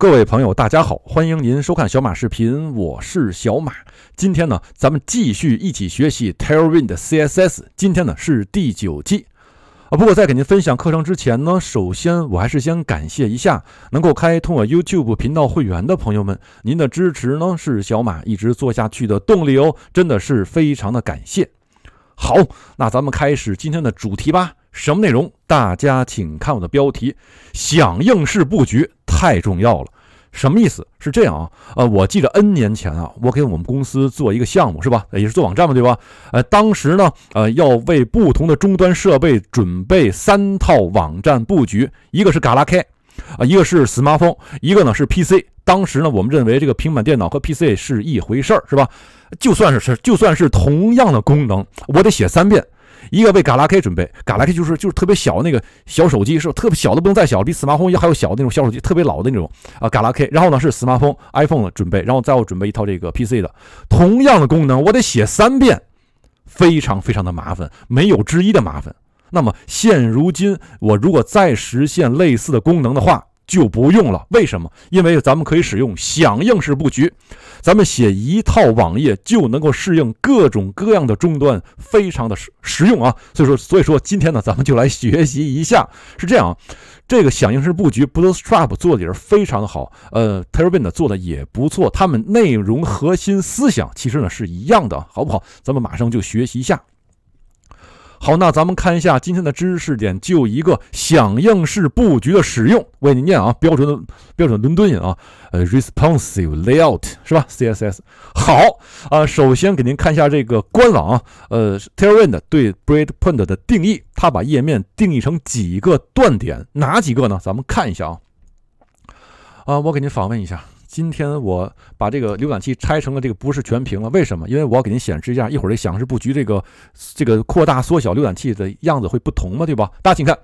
各位朋友，大家好，欢迎您收看小马视频，我是小马。今天呢，咱们继续一起学习 Tailwind CSS。今天呢是第九季啊。不过在给您分享课程之前呢，首先我还是先感谢一下能够开通我 YouTube 频道会员的朋友们，您的支持呢是小马一直做下去的动力哦，真的是非常的感谢。好，那咱们开始今天的主题吧。什么内容？大家请看我的标题，响应式布局太重要了。什么意思？是这样啊，呃，我记得 N 年前啊，我给我们公司做一个项目，是吧？也是做网站嘛，对吧？呃，当时呢，呃，要为不同的终端设备准备三套网站布局，一个是嘎拉 K，啊，一个是 smartphone，一个呢是 PC。当时呢，我们认为这个平板电脑和 PC 是一回事儿，是吧？就算是是，就算是同样的功能，我得写三遍。一个为嘎拉 K 准备，嘎拉 K 就是就是特别小的那个小手机，是特别小的不能再小，比 s m 死马蜂还要小的那种小手机，特别老的那种啊，嘎拉 K。然后呢是 smartphone iPhone 的准备，然后再我准备一套这个 PC 的同样的功能，我得写三遍，非常非常的麻烦，没有之一的麻烦。那么现如今我如果再实现类似的功能的话。就不用了，为什么？因为咱们可以使用响应式布局，咱们写一套网页就能够适应各种各样的终端，非常的实实用啊。所以说，所以说今天呢，咱们就来学习一下。是这样啊，这个响应式布局，Bootstrap 做的也是非常的好，呃 t r r a w i n 呢做的也不错，他们内容核心思想其实呢是一样的，好不好？咱们马上就学习一下。好，那咱们看一下今天的知识点，就一个响应式布局的使用。为您念啊，标准的标准伦敦音啊，呃，responsive layout 是吧？CSS。好啊，首先给您看一下这个官网，呃 t e r r a i n d 对 breakpoint 的定义，它把页面定义成几个断点？哪几个呢？咱们看一下啊，啊，我给您访问一下。今天我把这个浏览器拆成了这个不是全屏了，为什么？因为我要给您显示一下，一会儿这显示布局，这个这个扩大、缩小浏览器的样子会不同嘛，对吧？大家请看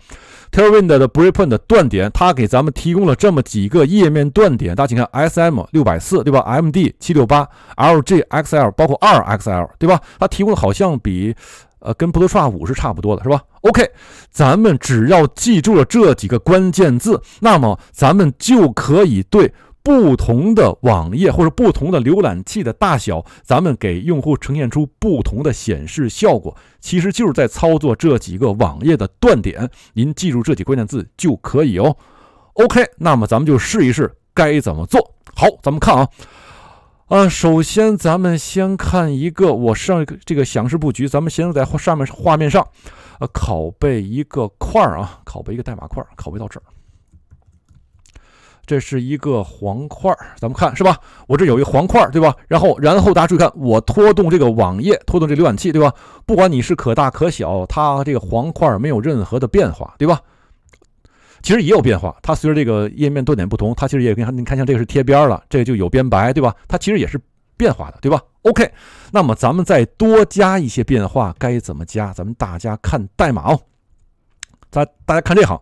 ，Tailwind 的 breakpoint 断点，它给咱们提供了这么几个页面断点，大家请看，sm 六百四，对吧？md 七六八，lg xl，包括 2xl，对吧？它提供的好像比呃跟 b o o t s t r p 五是差不多的，是吧？OK，咱们只要记住了这几个关键字，那么咱们就可以对。不同的网页或者不同的浏览器的大小，咱们给用户呈现出不同的显示效果，其实就是在操作这几个网页的断点。您记住这几关键字就可以哦。OK，那么咱们就试一试该怎么做好。咱们看啊，啊，首先咱们先看一个我上一个这个显示布局，咱们先在上面画面上，呃，拷贝一个块儿啊，拷贝一个代码块，拷贝到这儿。这是一个黄块儿，咱们看是吧？我这有一黄块儿，对吧？然后，然后大家注意看，我拖动这个网页，拖动这浏览器，对吧？不管你是可大可小，它这个黄块儿没有任何的变化，对吧？其实也有变化，它随着这个页面断点不同，它其实也跟你看，像这个是贴边了，这个就有边白，对吧？它其实也是变化的，对吧？OK，那么咱们再多加一些变化，该怎么加？咱们大家看代码哦，咱大家看这行。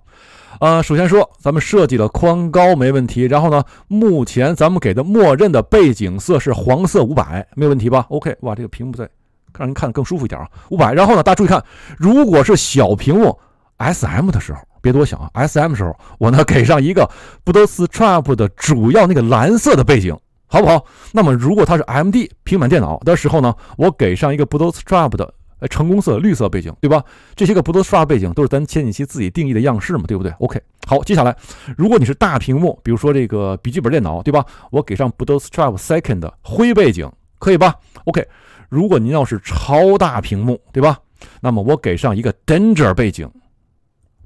呃，首先说，咱们设计的宽高没问题。然后呢，目前咱们给的默认的背景色是黄色五百，没有问题吧？OK，哇，这个屏幕再让人看更舒服一点啊，五百。然后呢，大家注意看，如果是小屏幕 SM 的时候，别多想啊。SM 时候，我呢给上一个 Bootstrap 的主要那个蓝色的背景，好不好？那么如果它是 MD 平板电脑的时候呢，我给上一个 Bootstrap 的。成功色绿色背景，对吧？这些个不都刷背景，都是咱前几期自己定义的样式嘛，对不对？OK，好，接下来如果你是大屏幕，比如说这个笔记本电脑，对吧？我给上不都 stripe second 灰背景，可以吧？OK，如果您要是超大屏幕，对吧？那么我给上一个 danger 背景，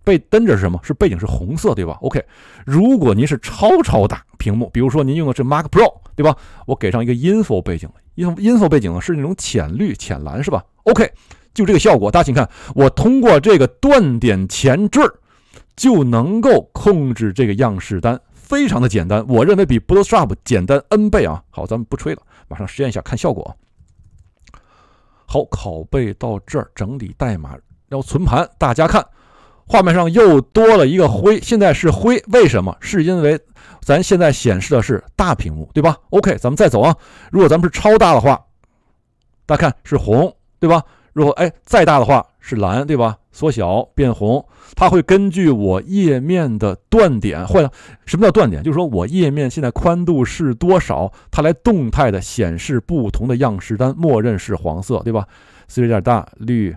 背 danger 是什么？是背景是红色，对吧？OK，如果您是超超大屏幕，比如说您用的是 Mac Pro。对吧？我给上一个 info 背景，info info 背景是那种浅绿、浅蓝，是吧？OK，就这个效果。大家请看，我通过这个断点前缀就能够控制这个样式单，非常的简单。我认为比 b o o t s s r o p 简单 N 倍啊！好，咱们不吹了，马上实验一下看效果。好，拷贝到这儿，整理代码要存盘。大家看。画面上又多了一个灰，现在是灰，为什么？是因为咱现在显示的是大屏幕，对吧？OK，咱们再走啊。如果咱们是超大的话，大家看是红，对吧？如果哎再大的话是蓝，对吧？缩小变红，它会根据我页面的断点，或者什么叫断点？就是说我页面现在宽度是多少，它来动态的显示不同的样式。单默认是黄色，对吧？所以有点大，绿、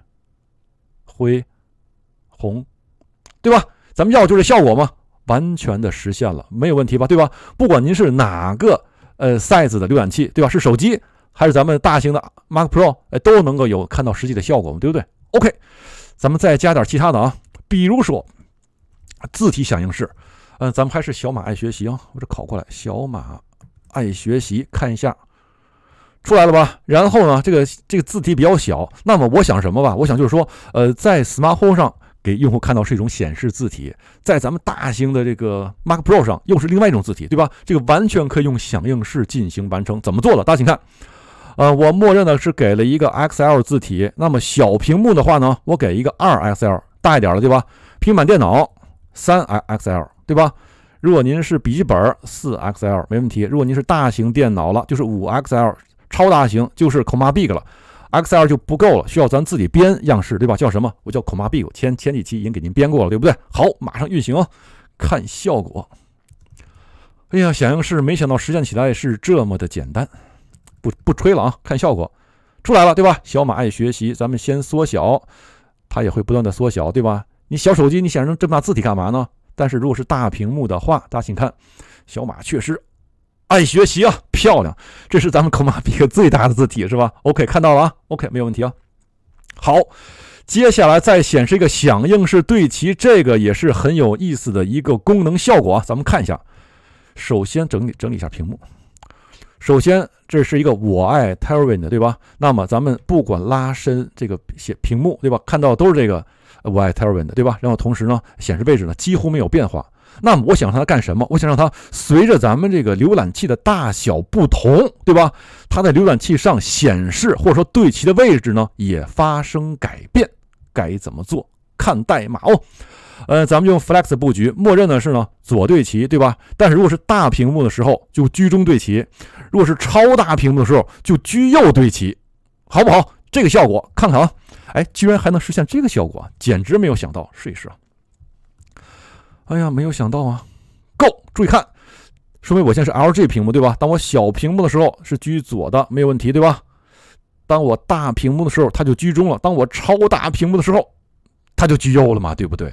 灰、红。对吧？咱们要的就是效果嘛，完全的实现了，没有问题吧？对吧？不管您是哪个呃 size 的浏览器，对吧？是手机还是咱们大型的 Mac Pro，哎，都能够有看到实际的效果嘛？对不对？OK，咱们再加点其他的啊，比如说字体响应式，嗯，咱们还是小马爱学习啊，我这考过来，小马爱学习，看一下出来了吧？然后呢，这个这个字体比较小，那么我想什么吧？我想就是说，呃，在 Smartphone 上。给用户看到是一种显示字体，在咱们大型的这个 Mac Pro 上又是另外一种字体，对吧？这个完全可以用响应式进行完成。怎么做的？大家请看，呃，我默认的是给了一个 XL 字体，那么小屏幕的话呢，我给一个二 XL 大一点了，对吧？平板电脑三 XL 对吧？如果您是笔记本四 XL 没问题，如果您是大型电脑了，就是五 XL 超大型就是 c o m a Big 了。x l 就不够了，需要咱自己编样式，对吧？叫什么？我叫孔 Big，前前几期已经给您编过了，对不对？好，马上运行，看效果。哎呀，想应式，没想到实践起来是这么的简单。不不吹了啊，看效果出来了，对吧？小马爱学习，咱们先缩小，它也会不断的缩小，对吧？你小手机，你显示这么大字体干嘛呢？但是如果是大屏幕的话，大家请看，小马确实。爱学习啊，漂亮！这是咱们科马比克最大的字体是吧？OK，看到了啊，OK 没有问题啊。好，接下来再显示一个响应式对齐，这个也是很有意思的一个功能效果啊。咱们看一下，首先整理整理一下屏幕。首先，这是一个我爱 Tervin 的，对吧？那么咱们不管拉伸这个显屏幕，对吧？看到都是这个我爱 Tervin 的，对吧？然后同时呢，显示位置呢几乎没有变化。那么我想让它干什么？我想让它随着咱们这个浏览器的大小不同，对吧？它在浏览器上显示或者说对齐的位置呢也发生改变。该怎么做？看代码哦。呃，咱们用 Flex 布局，默认的是呢左对齐，对吧？但是如果是大屏幕的时候就居中对齐，如果是超大屏幕的时候就居右对齐，好不好？这个效果看看啊。哎，居然还能实现这个效果，简直没有想到。试一试啊。哎呀，没有想到啊！Go，注意看，说明我现在是 LG 屏幕对吧？当我小屏幕的时候是居左的，没有问题对吧？当我大屏幕的时候它就居中了，当我超大屏幕的时候它就居右了嘛，对不对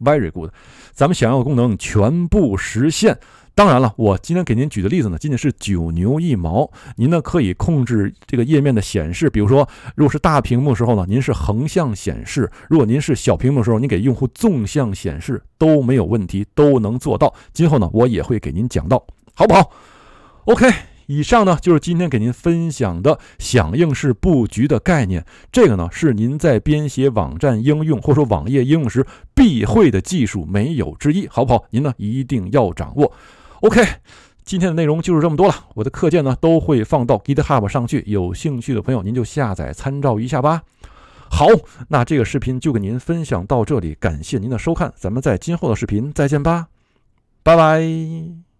？Very good，咱们想要的功能全部实现。当然了，我今天给您举的例子呢，仅仅是九牛一毛。您呢可以控制这个页面的显示，比如说，如果是大屏幕时候呢，您是横向显示；如果您是小屏幕时候，您给用户纵向显示都没有问题，都能做到。今后呢，我也会给您讲到，好不好？OK，以上呢就是今天给您分享的响应式布局的概念。这个呢是您在编写网站应用或者说网页应用时必会的技术，没有之一，好不好？您呢一定要掌握。OK，今天的内容就是这么多了。我的课件呢都会放到 GitHub 上去，有兴趣的朋友您就下载参照一下吧。好，那这个视频就给您分享到这里，感谢您的收看，咱们在今后的视频再见吧，拜拜。